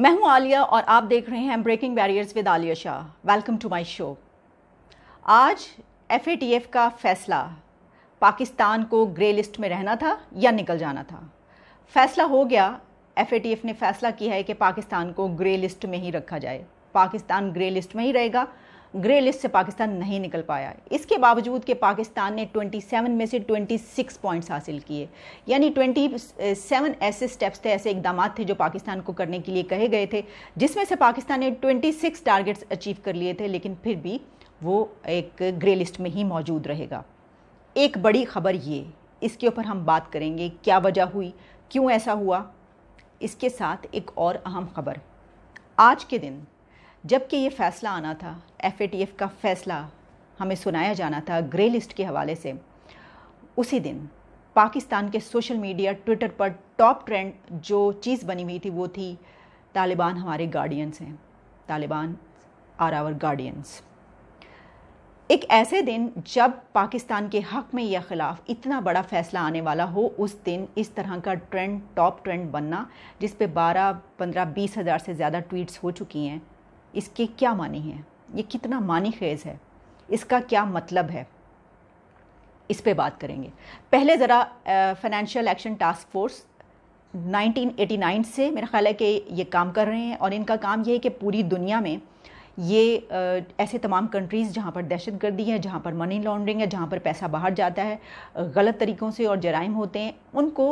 मैं हूं आलिया और आप देख रहे हैं breaking barriers with Aaliya Shah welcome to my show आज एफ का फैसला पाकिस्तान को ग्रे लिस्ट में रहना था या निकल जाना था फैसला हो गया एफ ने फैसला किया है कि पाकिस्तान को ग्रे लिस्ट में ही रखा जाए पाकिस्तान ग्रे लिस्ट में ही रहेगा ग्रे लिस्ट से पाकिस्तान नहीं निकल पाया इसके बावजूद कि पाकिस्तान ने 27 में से 26 पॉइंट्स हासिल किए यानी 27 ऐसे स्टेप्स थे ऐसे इकदाम थे जो पाकिस्तान को करने के लिए कहे गए थे जिसमें से पाकिस्तान ने 26 टारगेट्स अचीव कर लिए थे लेकिन फिर भी वो एक ग्रे लिस्ट में ही मौजूद रहेगा एक बड़ी खबर ये इसके ऊपर हम बात करेंगे क्या वजह हुई क्यों ऐसा हुआ इसके साथ एक और अहम खबर आज के दिन जबकि ये फ़ैसला आना था एफ का फ़ैसला हमें सुनाया जाना था ग्रे लिस्ट के हवाले से उसी दिन पाकिस्तान के सोशल मीडिया ट्विटर पर टॉप ट्रेंड जो चीज़ बनी हुई थी वो थी तालिबान हमारे गार्डियंस हैं तालिबान आर आवर गार्डियंस एक ऐसे दिन जब पाकिस्तान के हक में या ख़िलाफ़ इतना बड़ा फ़ैसला आने वाला हो उस दिन इस तरह का ट्रेंड टॉप ट्रेंड बनना जिस पे 12, 15, बीस हज़ार से ज़्यादा ट्वीट्स हो चुकी हैं इसके क्या मानी है ये कितना मानी खेज है इसका क्या मतलब है इस पे बात करेंगे पहले ज़रा फाइनेंशियल एक्शन टास्क फोर्स 1989 से मेरा ख्याल है कि ये काम कर रहे हैं और इनका काम ये है कि पूरी दुनिया में ये आ, ऐसे तमाम कंट्रीज़ जहाँ पर दहशत गर्दी है जहाँ पर मनी लॉन्ड्रिंग है जहाँ पर पैसा बाहर जाता है गलत तरीक़ों से और जराइम होते हैं उनको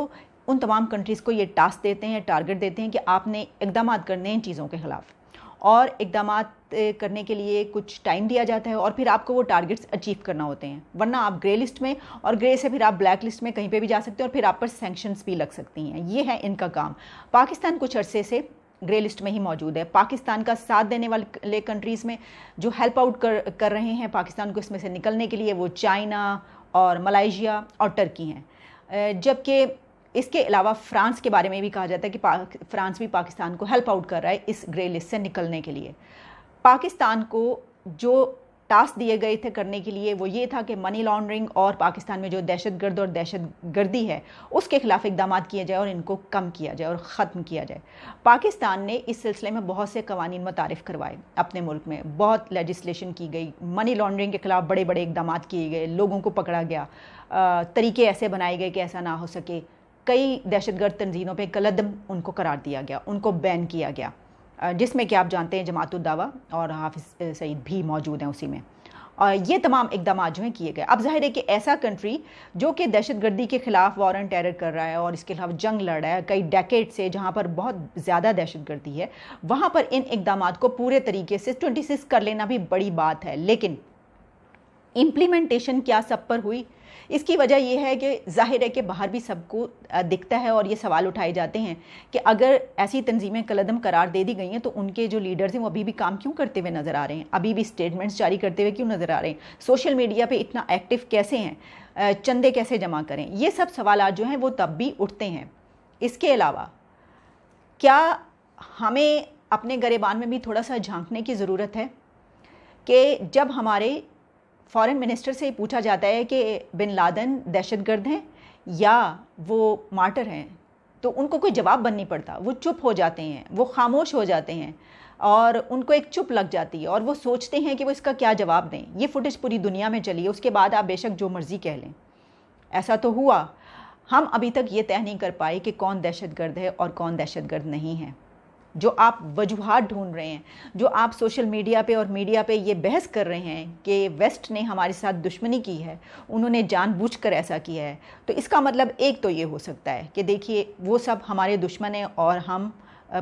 उन तमाम कंट्रीज़ को ये टास्क देते हैं टारगेट देते हैं कि आपने इकदाम करने हैं इन चीज़ों के ख़िलाफ़ और इकदाम करने के लिए कुछ टाइम दिया जाता है और फिर आपको वो टारगेट्स अचीव करना होते हैं वरना आप ग्रे लिस्ट में और ग्रे से फिर आप ब्लैक लिस्ट में कहीं पे भी जा सकते हैं और फिर आप पर सेंक्शंस भी लग सकती हैं ये है इनका काम पाकिस्तान कुछ अरसे से ग्रे लिस्ट में ही मौजूद है पाकिस्तान का साथ देने वाले कंट्रीज़ में जो हेल्प आउट कर कर रहे हैं पाकिस्तान को इसमें से निकलने के लिए वो चाइना और मलाइजिया और टर्की हैं जबकि इसके अलावा फ्रांस के बारे में भी कहा जाता है कि फ्रांस भी पाकिस्तान को हेल्प आउट कर रहा है इस ग्रे लिस्ट से निकलने के लिए पाकिस्तान को जो टास्क दिए गए थे करने के लिए वो ये था कि मनी लॉन्ड्रिंग और पाकिस्तान में जो दहशत गर्द और दहशत गर्दी है उसके खिलाफ इकदाम किए जाए और इनको कम किया जाए और ख़त्म किया जाए पाकिस्तान ने इस सिलसिले में बहुत से कवानीन मुतारफ़ करवाए अपने मुल्क में बहुत लेजिस्लेशन की गई मनी लॉन्ड्रिंग के खिलाफ बड़े बड़े इकदाम किए गए लोगों को पकड़ा गया तरीके ऐसे बनाए गए कि ऐसा ना हो सके कई दहशतगर्द तनजीनों पर कलदम उनको करार दिया गया उनको बैन किया गया जिसमें कि आप जानते हैं जमात उदावा और हाफिज सईद भी मौजूद हैं उसी में और ये तमाम इकदाम जो हैं किए गए अब जाहिर है कि ऐसा कंट्री जो कि दहशत गर्दी के ख़िलाफ़ वारंट टेरर कर रहा है और इसके खिलाफ जंग लड़ रहा है कई डेकेट से जहाँ पर बहुत ज़्यादा दहशत गर्दी है वहाँ पर इन इकदाम को पूरे तरीके से ट्वेंटी सिक्स कर लेना भी बड़ी बात है लेकिन इम्प्लीमेंटेशन क्या सब पर हुई इसकी वजह यह है कि जाहिर है कि बाहर भी सबको दिखता है और ये सवाल उठाए जाते हैं कि अगर ऐसी तंजीमें कलदम करार दे दी गई हैं तो उनके जो लीडर्स हैं वो अभी भी काम क्यों करते हुए नज़र आ रहे हैं अभी भी स्टेटमेंट्स जारी करते हुए क्यों नज़र आ रहे हैं सोशल मीडिया पर इतना एक्टिव कैसे हैं चंदे कैसे जमा करें ये सब सवाल जो हैं वो तब भी उठते हैं इसके अलावा क्या हमें अपने गरेबान में भी थोड़ा सा झांकने की ज़रूरत है कि जब हमारे फॉरेन मिनिस्टर से पूछा जाता है कि बिन लादन दहशतगर्द हैं या वो मार्टर हैं तो उनको कोई जवाब बन नहीं पड़ता वो चुप हो जाते हैं वो खामोश हो जाते हैं और उनको एक चुप लग जाती है और वो सोचते हैं कि वो इसका क्या जवाब दें ये फुटेज पूरी दुनिया में चली है उसके बाद आप बेशक जो मर्ज़ी कह लें ऐसा तो हुआ हम अभी तक ये तय नहीं कर पाए कि कौन दहशतगर्द है और कौन दहशतगर्द नहीं है जो आप वजूहत ढूंढ रहे हैं जो आप सोशल मीडिया पे और मीडिया पे ये बहस कर रहे हैं कि वेस्ट ने हमारे साथ दुश्मनी की है उन्होंने जानबूझकर ऐसा किया है तो इसका मतलब एक तो ये हो सकता है कि देखिए वो सब हमारे दुश्मन हैं और हम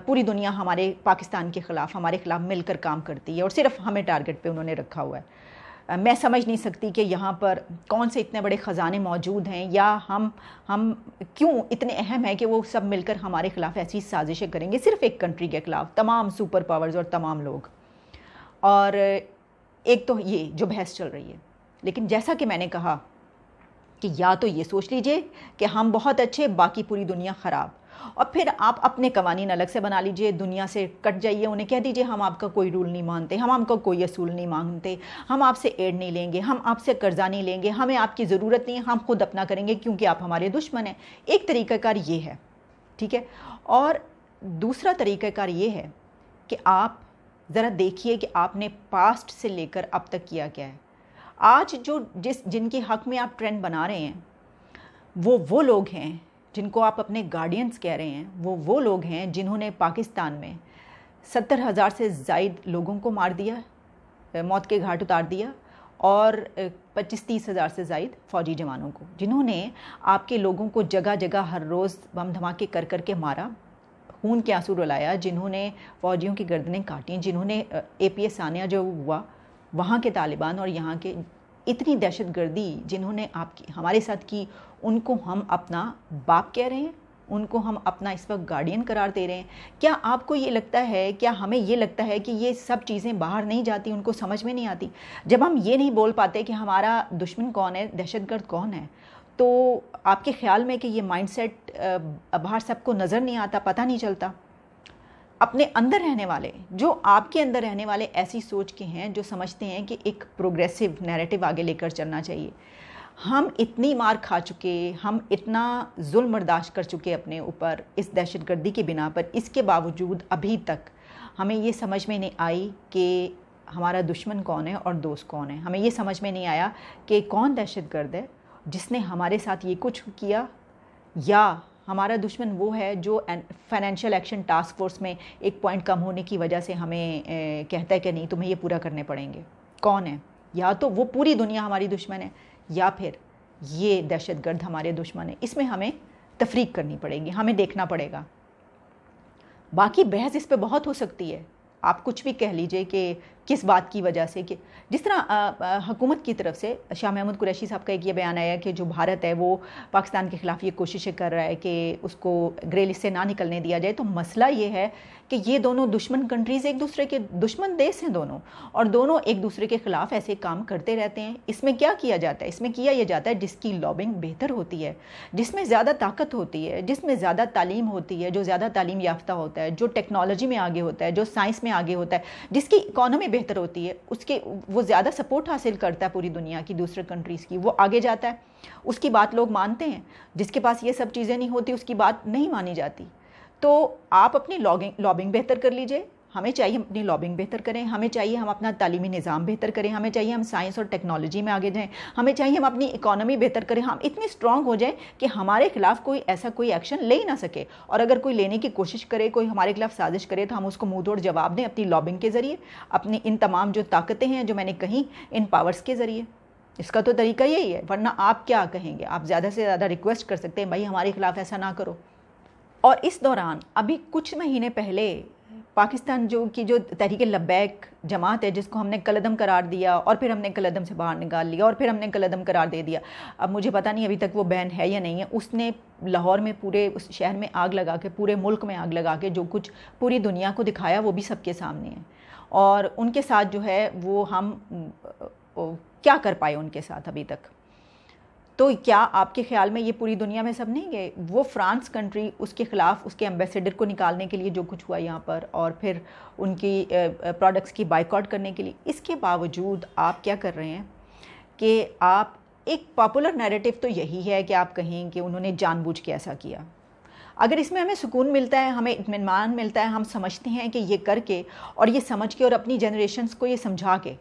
पूरी दुनिया हमारे पाकिस्तान के ख़िलाफ़ हमारे ख़िलाफ़ मिलकर काम करती है और सिर्फ हमें टारगेट पे उन्होंने रखा हुआ है मैं समझ नहीं सकती कि यहाँ पर कौन से इतने बड़े ख़जाने मौजूद हैं या हम हम क्यों इतने अहम हैं कि वो सब मिलकर हमारे ख़िलाफ़ ऐसी साजिशें करेंगे सिर्फ़ एक कंट्री के ख़िलाफ़ तमाम सुपर पावर्स और तमाम लोग और एक तो ये जो बहस चल रही है लेकिन जैसा कि मैंने कहा कि या तो ये सोच लीजिए कि हम बहुत अच्छे बाकी पूरी दुनिया ख़राब और फिर आप अपने कवानीन अलग से बना लीजिए दुनिया से कट जाइए उन्हें कह दीजिए हम आपका कोई रूल नहीं मानते हम आपका कोई असूल नहीं मानते हम आपसे एड नहीं लेंगे हम आपसे कर्जा नहीं लेंगे हमें आपकी ज़रूरत नहीं हम खुद अपना करेंगे क्योंकि आप हमारे दुश्मन हैं एक तरीक़ाकार ये है ठीक है और दूसरा तरीक़ाकार ये है कि आप ज़रा देखिए कि आपने पास्ट से लेकर अब तक किया क्या है आज जो जिस जिनके हक़ में आप ट्रेंड बना रहे हैं वो वो लोग हैं जिनको आप अपने गार्डियंस कह रहे हैं वो वो लोग हैं जिन्होंने पाकिस्तान में सत्तर हज़ार से जायद लोगों को मार दिया मौत के घाट उतार दिया और पच्चीस तीस हज़ार से जायद फ़ौजी जवानों को जिन्होंने आपके लोगों को जगह जगह हर रोज़ बम धमाके कर कर के मारा खून के आंसू रुलाया जिन्होंने फ़ौजियों की गर्दनें काटी जिन्होंने ए पी एस सानिया जो हुआ वहाँ के तालिबान और यहाँ के इतनी दहशतगर्दी जिन्होंने आपकी हमारे साथ की उनको हम अपना बाप कह रहे हैं उनको हम अपना इस वक्त गार्डियन करार दे रहे हैं क्या आपको ये लगता है क्या हमें ये लगता है कि ये सब चीज़ें बाहर नहीं जाती उनको समझ में नहीं आती जब हम ये नहीं बोल पाते कि हमारा दुश्मन कौन है दहशतगर्द कौन है तो आपके ख्याल में कि ये माइंडसेट बाहर सबको नज़र नहीं आता पता नहीं चलता अपने अंदर रहने वाले जो आपके अंदर रहने वाले ऐसी सोच के हैं जो समझते हैं कि एक प्रोग्रेसिव नैरेटिव आगे लेकर चलना चाहिए हम इतनी मार खा चुके हम इतना जुल्म बर्दाश्त कर चुके अपने ऊपर इस दहशत गर्दी के बिना पर इसके बावजूद अभी तक हमें ये समझ में नहीं आई कि हमारा दुश्मन कौन है और दोस्त कौन है हमें ये समझ में नहीं आया कि कौन दहशत गर्द है जिसने हमारे साथ ये कुछ किया या हमारा दुश्मन वो है जो फाइनेंशियल एक्शन टास्क फोर्स में एक पॉइंट कम होने की वजह से हमें ए, कहता है कि नहीं तुम्हें ये पूरा करने पड़ेंगे कौन है या तो वो पूरी दुनिया हमारी दुश्मन है या फिर ये दहशतगर्द हमारे दुश्मन है इसमें हमें तफरीक करनी पड़ेगी हमें देखना पड़ेगा बाकी बहस इस पर बहुत हो सकती है आप कुछ भी कह लीजिए कि किस बात की वजह से कि जिस तरह हुकूमत की तरफ से शाह महमूद कुरैशी साहब का एक ये बयान आया कि जो भारत है वो पाकिस्तान के ख़िलाफ़ ये कोशिशें कर रहा है कि उसको ग्रे लिस्ट से ना निकलने दिया जाए तो मसला ये है कि ये दोनों दुश्मन कंट्रीज़ एक दूसरे के दुश्मन देश हैं दोनों और दोनों एक दूसरे के ख़िलाफ़ ऐसे काम करते रहते हैं इसमें क्या किया जाता है इसमें किया यह जाता है जिसकी लॉबिंग बेहतर होती है जिसमें ज़्यादा ताकत होती है जिसमें ज़्यादा तालीम होती है जो ज़्यादा तालीम याफ्ता होता है जो टेक्नोलॉजी में आगे होता है जो साइंस में आगे होता है जिसकी इकोनॉमी बेहतर होती है उसके वो ज़्यादा सपोर्ट हासिल करता है पूरी दुनिया की दूसरे कंट्रीज़ की वो आगे जाता है उसकी बात लोग मानते हैं जिसके पास ये सब चीज़ें नहीं होती उसकी बात नहीं मानी जाती तो आप अपनी लॉगिंग लॉबिंग बेहतर कर लीजिए हमें चाहिए अपनी लॉबिंग बेहतर करें हमें चाहिए हम अपना तालीमी निज़ाम बेहतर करें हमें चाहिए हम साइंस और टेक्नोलॉजी में आगे जाएँ हमें चाहिए हम अपनी इकानमी बेहतर करें हम इतनी स्ट्रांग हो जाएं कि हमारे खिलाफ कोई ऐसा कोई एक्शन ले ही ना सके और अगर कोई लेने की कोशिश करे कोई हमारे खिलाफ साजिश करे तो हम उसको मुँह तोड़ जवाब दें अपनी लॉबिंग के ज़रिए अपनी इन तमाम जो ताकतें हैं जो मैंने कहीं इन पावर्स के ज़रिए इसका तो तरीका यही है वरना आप क्या कहेंगे आप ज़्यादा से ज़्यादा रिक्वेस्ट कर सकते हैं भाई हमारे खिलाफ ऐसा ना करो और इस दौरान अभी कुछ महीने पहले पाकिस्तान जो की जो तहरीक लब्बैक जमात है जिसको हमने कलदम करार दिया और फिर हमने कलदम से बाहर निकाल लिया और फिर हमने कलदम करार दे दिया अब मुझे पता नहीं अभी तक वो बैन है या नहीं है उसने लाहौर में पूरे उस शहर में आग लगा के पूरे मुल्क में आग लगा के जो कुछ पूरी दुनिया को दिखाया वो भी सबके सामने है और उनके साथ जो है वो हम क्या कर पाए उनके साथ अभी तक तो क्या आपके ख्याल में ये पूरी दुनिया में सब नहीं गए वो फ्रांस कंट्री उसके ख़िलाफ़ उसके एम्बेसडर को निकालने के लिए जो कुछ हुआ यहाँ पर और फिर उनकी प्रोडक्ट्स की बाइकआउट करने के लिए इसके बावजूद आप क्या कर रहे हैं कि आप एक पॉपुलर नैरेटिव तो यही है कि आप कहें कि उन्होंने जानबूझ के ऐसा किया अगर इसमें हमें सुकून मिलता है हमें इतमान मिलता है हम समझते हैं कि ये करके और ये समझ के और अपनी जनरेशन को ये समझा के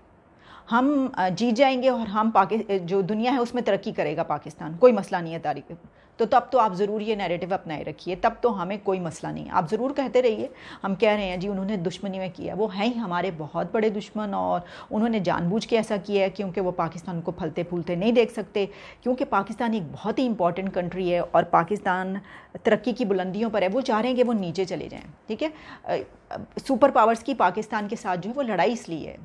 हम जीत जाएंगे और हम पाकि जो दुनिया है उसमें तरक्की करेगा पाकिस्तान कोई मसला नहीं है तारीख तो तब तो आप ज़रूर ये नैरेटिव अपनाए रखिए तब तो हमें कोई मसला नहीं है आप ज़रूर कहते रहिए हम कह रहे हैं जी उन्होंने दुश्मनी में किया वो हैं ही हमारे बहुत बड़े दुश्मन और उन्होंने जानबूझ के ऐसा किया है क्योंकि वो पाकिस्तान को फलते फूलते नहीं देख सकते क्योंकि पाकिस्तान एक बहुत ही इंपॉर्टेंट कंट्री है और पाकिस्तान तरक्की की बुलंदियों पर है वो चाह रहे हैं कि वो नीचे चले जाएँ ठीक है सुपर पावर्स की पाकिस्तान के साथ जो है वो लड़ाई इसलिए है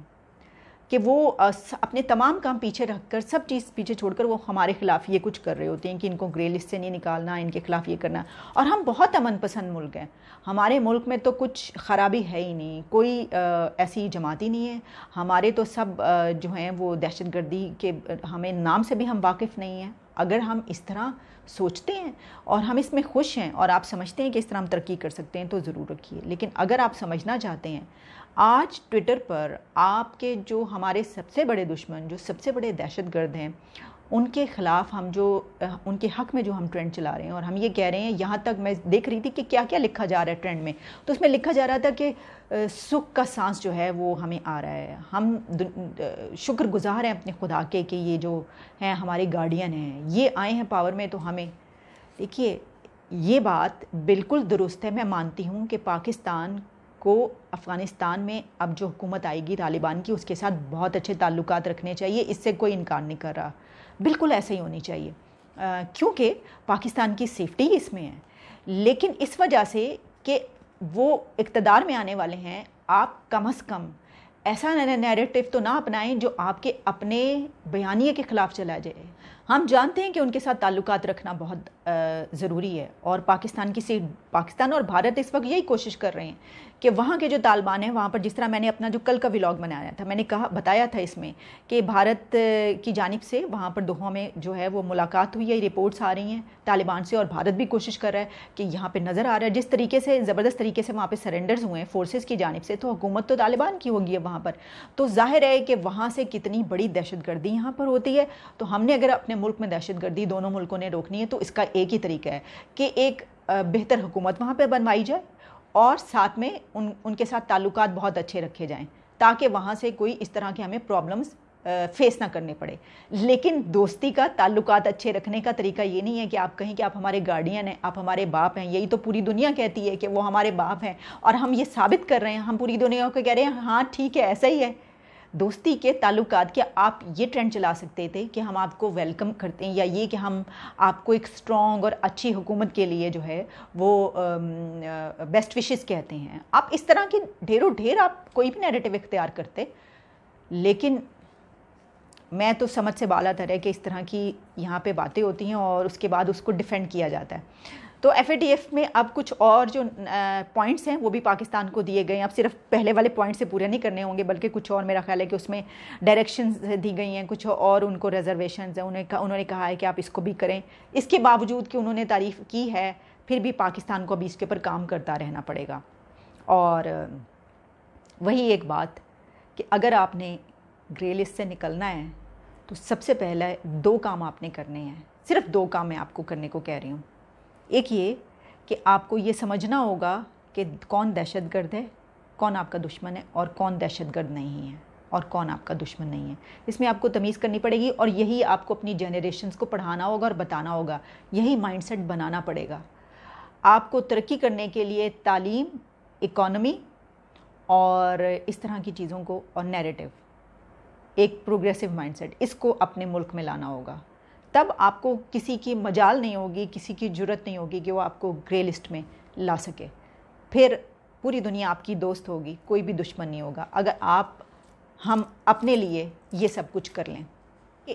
कि वो अपने तमाम काम पीछे रख कर सब चीज़ पीछे छोड़कर वो हमारे खिलाफ ये कुछ कर रहे होते हैं कि इनको ग्रे लिस्ट से नहीं निकालना इनके खिलाफ ये करना और हम बहुत अमन पसंद मुल्क हैं हमारे मुल्क में तो कुछ ख़राबी है ही नहीं कोई ऐसी जमात ही नहीं है हमारे तो सब जो हैं वो दहशत गर्दी के हमें नाम से भी हम वाकिफ़ नहीं हैं अगर हम इस तरह सोचते हैं और हम इसमें खुश हैं और आप समझते हैं कि इस तरह हम तरक्की कर सकते हैं तो ज़रूर रखिए लेकिन अगर आप समझना चाहते हैं आज ट्विटर पर आपके जो हमारे सबसे बड़े दुश्मन जो सबसे बड़े दहशत गर्द हैं उनके ख़िलाफ़ हम जो उनके हक़ में जो हम ट्रेंड चला रहे हैं और हम ये कह रहे हैं यहाँ तक मैं देख रही थी कि क्या क्या लिखा जा रहा है ट्रेंड में तो उसमें लिखा जा रहा था कि सुख का सांस जो है वो हमें आ रहा है हम शुक्रगुजार हैं अपने खुदा के कि ये जो हैं हमारे गार्डियन हैं ये आए हैं पावर में तो हमें देखिए ये बात बिल्कुल दुरुस्त है मैं मानती हूँ कि पाकिस्तान को अफ़गानिस्तान में अब जो हुकूमत आएगी तालिबान की उसके साथ बहुत अच्छे ताल्लुक रखने चाहिए इससे कोई इनकार नहीं कर रहा बिल्कुल ऐसे ही होनी चाहिए क्योंकि पाकिस्तान की सेफ्टी ही इसमें है लेकिन इस वजह से कि वो इकतदार में आने वाले हैं आप कम अज़ कम ऐसा नैरेटिव तो ना अपनाएं जो आपके अपने बयानिए के ख़िलाफ़ चला जाए हम जानते हैं कि उनके साथ ताल्लुक रखना बहुत ज़रूरी है और पाकिस्तान की सीट पाकिस्तान और भारत इस वक्त यही कोशिश कर रहे हैं कि वहाँ के जो तालिबान हैं वहाँ पर जिस तरह मैंने अपना जो कल का व्लॉग बनाया था मैंने कहा बताया था इसमें कि भारत की जानब से वहाँ पर दोहों में जो है वो मुलाकात हुई है रिपोर्ट्स आ रही हैं तालिबान से और भारत भी कोशिश कर रहा है कि यहाँ पर नज़र आ रहा है जिस तरीके से ज़बरदस्त तरीके से वहाँ पर सरेंडर्स हुए हैं फोर्सेज़ की जानब से तो हुकूमत तो तालिबान की होगी वहाँ वहाँ पर तो जाहिर है कि वहाँ से कितनी बड़ी दहशतगर्दी यहाँ पर होती है तो हमने अगर अपने मुल्क में दहशतगर्दी दोनों मुल्कों ने रोकनी है तो इसका एक ही तरीका है कि एक बेहतर हुकूमत वहाँ पर बनवाई जाए और साथ में उन उनके साथ ताल्लुकात बहुत अच्छे रखे जाएँ ताकि वहाँ से कोई इस तरह के हमें प्रॉब्लम्स फेस ना करने पड़े लेकिन दोस्ती का ताल्लुकात अच्छे रखने का तरीका ये नहीं है कि आप कहें कि आप हमारे गार्डियन हैं आप हमारे बाप हैं यही तो पूरी दुनिया कहती है कि वो हमारे बाप हैं और हम ये साबित कर रहे हैं हम पूरी दुनिया को कह रहे हैं हाँ ठीक है ऐसा ही है दोस्ती के ताल्लुकात के आप ये ट्रेंड चला सकते थे कि हम आपको वेलकम करते हैं या ये कि हम आपको एक स्ट्रॉन्ग और अच्छी हुकूमत के लिए जो है वो बेस्ट विशेस कहते हैं आप इस तरह के ढेरों ढेर आप कोई भी नेरेटिव इख्तियार करते लेकिन मैं तो समझ से बाला तर है कि इस तरह की यहाँ पे बातें होती हैं और उसके बाद उसको डिफेंड किया जाता है तो एफ में अब कुछ और जो पॉइंट्स हैं वो भी पाकिस्तान को दिए गए हैं अब सिर्फ पहले वाले पॉइंट से पूरे नहीं करने होंगे बल्कि कुछ और मेरा ख्याल है कि उसमें डायरेक्शन दी गई हैं कुछ और उनको रिजर्वेशन हैं उन्हें उन्होंने कहा है कि आप इसको भी करें इसके बावजूद कि उन्होंने तारीफ़ की है फिर भी पाकिस्तान को अभी इसके ऊपर काम करता रहना पड़ेगा और वही एक बात कि अगर आपने ग्रे लिस्ट से निकलना है तो सबसे पहला दो काम आपने करने हैं सिर्फ दो काम मैं आपको करने को कह रही हूँ एक ये कि आपको ये समझना होगा कि कौन दहशतगर्द है कौन आपका दुश्मन है और कौन दहशतगर्द नहीं है और कौन आपका दुश्मन नहीं है इसमें आपको तमीज़ करनी पड़ेगी और यही आपको अपनी जनरेशन को पढ़ाना होगा और बताना होगा यही माइंडसेट बनाना पड़ेगा आपको तरक्की करने के लिए तालीम इकॉनमी और इस तरह की चीज़ों को और नैरेटिव एक प्रोग्रेसिव माइंडसेट इसको अपने मुल्क में लाना होगा तब आपको किसी की मजाल नहीं होगी किसी की जरूरत नहीं होगी कि वो आपको ग्रे लिस्ट में ला सके फिर पूरी दुनिया आपकी दोस्त होगी कोई भी दुश्मन नहीं होगा अगर आप हम अपने लिए ये सब कुछ कर लें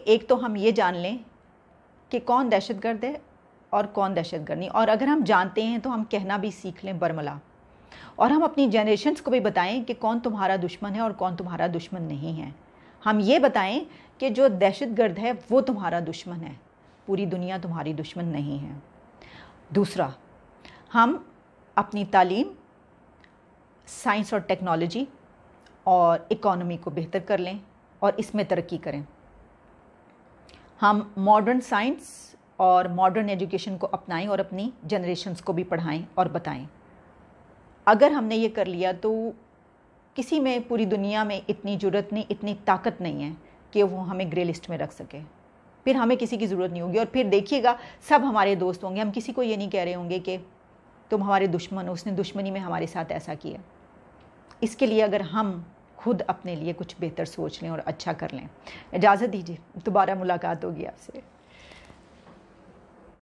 एक तो हम ये जान लें कि कौन दहशत गर्द है और कौन दहशत नहीं और अगर हम जानते हैं तो हम कहना भी सीख लें बरमला और हम अपनी जनरेशन्स को भी बताएं कि कौन तुम्हारा दुश्मन है और कौन तुम्हारा दुश्मन नहीं है हम ये बताएं कि जो दहशत गर्द है वो तुम्हारा दुश्मन है पूरी दुनिया तुम्हारी दुश्मन नहीं है दूसरा हम अपनी तालीम साइंस और टेक्नोलॉजी और इकॉनमी को बेहतर कर लें और इसमें तरक्की करें हम मॉडर्न साइंस और मॉडर्न एजुकेशन को अपनाएं और अपनी जनरेशन्स को भी पढ़ाएं और बताएं अगर हमने ये कर लिया तो किसी में पूरी दुनिया में इतनी ज़रूरत नहीं इतनी ताकत नहीं है कि वो हमें ग्रे लिस्ट में रख सके फिर हमें किसी की ज़रूरत नहीं होगी और फिर देखिएगा सब हमारे दोस्त होंगे हम किसी को ये नहीं कह रहे होंगे कि तुम हमारे दुश्मन हो उसने दुश्मनी में हमारे साथ ऐसा किया इसके लिए अगर हम खुद अपने लिए कुछ बेहतर सोच लें और अच्छा कर लें इजाज़त दीजिए दोबारा मुलाकात होगी आपसे